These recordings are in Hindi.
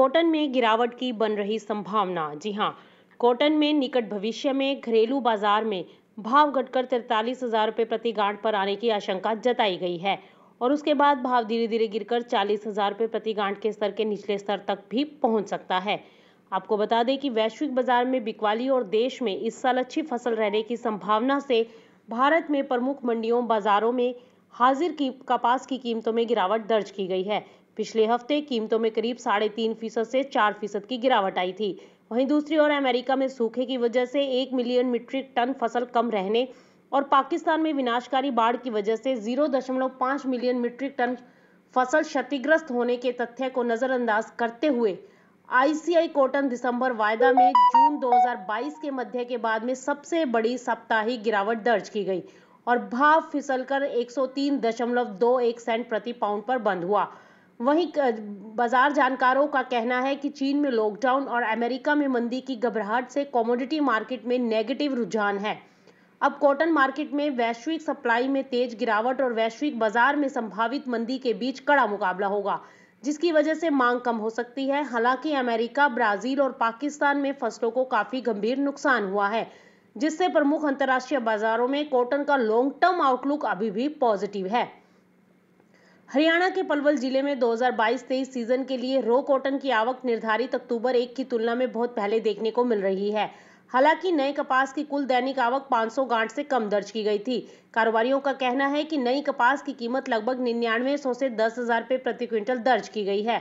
कॉटन में गिरावट की बन रही संभावना जी हाँ कॉटन में निकट भविष्य में घरेलू बाजार में भाव घटकर तिरतालीस हजार रुपये प्रति गांठ पर आने की आशंका जताई गई है और उसके बाद भाव धीरे धीरे गिरकर चालीस हजार रुपये प्रति गांठ के स्तर के निचले स्तर तक भी पहुंच सकता है आपको बता दें कि वैश्विक बाजार में बिकवाली और देश में इस साल अच्छी फसल रहने की संभावना से भारत में प्रमुख मंडियों बाजारों में हाजिर की कपास की कीमतों में गिरावट दर्ज की गई है पिछले हफ्ते कीमतों में करीब साढ़े तीन फीसद से चार फीसद की गिरावट आई थी वहीं दूसरी ओर अमेरिका में सूखे की वजह से एक मिलियन मीट्रिक टन फसल कम रहने और पाकिस्तान में विनाशकारी बाढ़ की वजह से जीरो दशमलव 0.5 मिलियन मीट्रिक टन फसल क्षतिग्रस्त होने के तथ्य को नजरअंदाज करते हुए आईसीआई कॉटन दिसंबर वायदा में जून 2022 के मध्य के बाद में सबसे बड़ी साप्ताहिक गिरावट दर्ज की गई और भाव फिसलकर 103.21 सेंट प्रति पाउंड पर बंद हुआ वहीं बाजार जानकारों का कहना है कि चीन में लॉकडाउन और अमेरिका में मंदी की घबराहट से कॉमोडिटी मार्केट में नेगेटिव रुझान है अब कॉटन मार्केट में वैश्विक सप्लाई में तेज गिरावट और वैश्विक बाजार में संभावित मंदी के बीच कड़ा मुकाबला होगा जिसकी वजह से मांग कम हो सकती है हालांकि अमेरिका ब्राजील और पाकिस्तान में फसलों को काफी गंभीर नुकसान हुआ है जिससे प्रमुख अंतर्राष्ट्रीय बाजारों में कॉटन का लॉन्ग टर्म आउटलुक अभी भी पॉजिटिव है हरियाणा के पलवल जिले में 2022-23 सीजन के लिए रो कॉटन की आवक निर्धारित अक्टूबर एक की तुलना में बहुत पहले देखने को मिल रही है हालांकि नए कपास की कुल दैनिक आवक 500 गांठ से कम दर्ज की गई थी कारोबारियों का कहना है कि नई कपास की कीमत लगभग निन्यानवे सौ से दस हजार रुपये प्रति क्विंटल दर्ज की गई है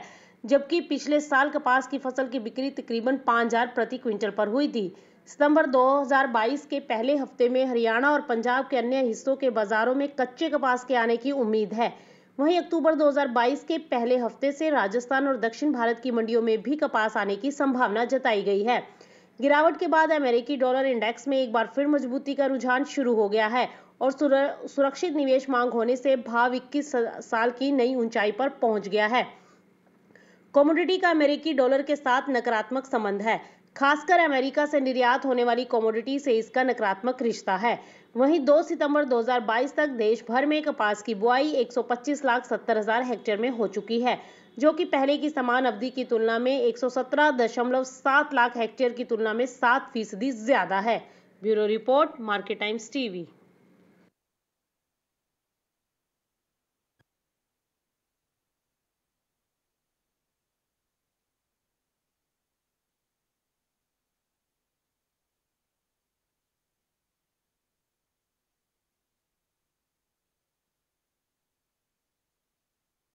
जबकि पिछले साल कपास की फसल की बिक्री तकरीबन पाँच हजार प्रति क्विंटल पर हुई थी सितंबर 2022 के पहले हफ्ते में हरियाणा और पंजाब के अन्य हिस्सों के बाजारों में कच्चे कपास के आने की उम्मीद है वहीं अक्टूबर 2022 के पहले हफ्ते से राजस्थान और दक्षिण भारत की मंडियों में भी कपास आने की संभावना जताई गई है गिरावट के बाद अमेरिकी डॉलर इंडेक्स में एक बार फिर मजबूती का रुझान शुरू हो गया है और सुरक्षित निवेश मांग होने से भाव 21 साल की नई ऊंचाई पर पहुंच गया है कॉमोडिटी का अमेरिकी डॉलर के साथ नकारात्मक संबंध है खासकर अमेरिका से निर्यात होने वाली कॉमोडिटी से इसका नकारात्मक रिश्ता है वहीं 2 सितंबर 2022 तक देश भर में कपास की बुआई 125 लाख सत्तर हजार हेक्टेयर में हो चुकी है जो कि पहले की समान अवधि की तुलना में 117.7 लाख हेक्टेयर की तुलना में सात फीसदी ज्यादा है bureau report market times TV